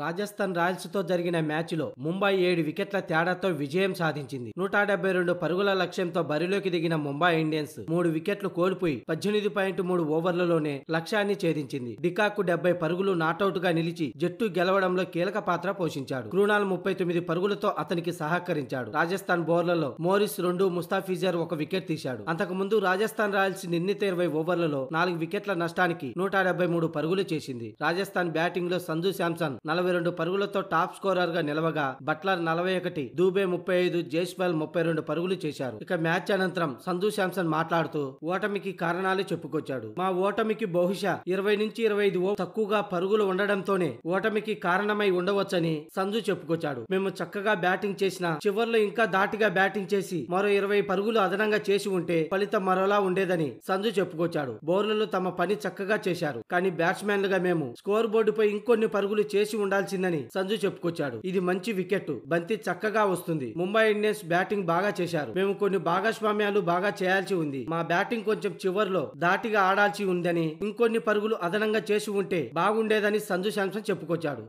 రాజస్థాన్ రాయల్స్తో జరిగిన మ్యాచ్లో ముంబై ఏడు వికెట్ల తేడాతో విజయం సాధించింది నూట డెబ్బై రెండు పరుగుల లక్ష్యంతో బరిలోకి దిగిన ముంబై ఇండియన్స్ మూడు వికెట్లు కోల్పోయి పద్దెనిమిది పాయింట్ మూడు ఓవర్లలోనే లక్ష్యాన్ని ఛేదించింది డికాక్ డెబ్బై పరుగులు నాటౌట్ గా నిలిచి జట్టు గెలవడంలో కీలక పాత్ర పోషించాడు క్రూనాల్ ముప్పై తొమ్మిది పరుగులతో అతనికి సహకరించాడు రాజస్థాన్ బౌర్లలో మోరిస్ రెండు ముస్తాఫిజర్ ఒక వికెట్ తీశాడు అంతకుముందు రాజస్థాన్ రాయల్స్ నిర్ణీత ఇరవై ఓవర్లలో నాలుగు వికెట్ల నష్టానికి నూట డెబ్బై మూడు పరుగులు చేసింది రాజస్థాన్ బ్యాటింగ్ లో సంజు శాంసన్ నలభై నలభై రెండు పరుగులతో టాప్ స్కోరర్ గా నిలవగా బట్లర్ నలభై ఒకటి దూబే ముప్పై ఐదు జైస్వాల్ ముప్పై రెండు పరుగులు చేశారు ఇక మ్యాచ్ అనంతరం సంధు శాంసన్ మాట్లాడుతూ ఓటమికి కారణాలు చెప్పుకొచ్చాడు మా ఓటమికి బహుశా ఇరవై నుంచి ఇరవై ఐదు తక్కువగా పరుగులు ఉండడంతోనే ఓటమికి కారణమై ఉండవచ్చని సంధు చెప్పుకొచ్చాడు మేము చక్కగా బ్యాటింగ్ చేసిన చివర్లో ఇంకా దాటిగా బ్యాటింగ్ చేసి మరో ఇరవై పరుగులు అదనంగా చేసి ఉంటే ఫలితం మరోలా ఉండేదని సంజు చెప్పుకొచ్చాడు బౌలర్లు తమ పని చక్కగా చేశారు కానీ బ్యాట్స్మెన్లుగా మేము స్కోర్ బోర్డుపై ఇంకొన్ని పరుగులు చేసి ఉండ ఉండాల్సిందని సంజు చెప్పుకొచ్చాడు ఇది మంచి వికెట్ బంతి చక్కగా వస్తుంది ముంబై ఇండియన్స్ బ్యాటింగ్ బాగా చేశారు మేము కొన్ని భాగస్వామ్యాలు బాగా చేయాల్సి ఉంది మా బ్యాటింగ్ కొంచెం చివర్లో దాటిగా ఆడాల్సి ఉందని ఇంకొన్ని పరుగులు అదనంగా చేసి ఉంటే బాగుండేదని సంజు శాంసన్ చెప్పుకొచ్చాడు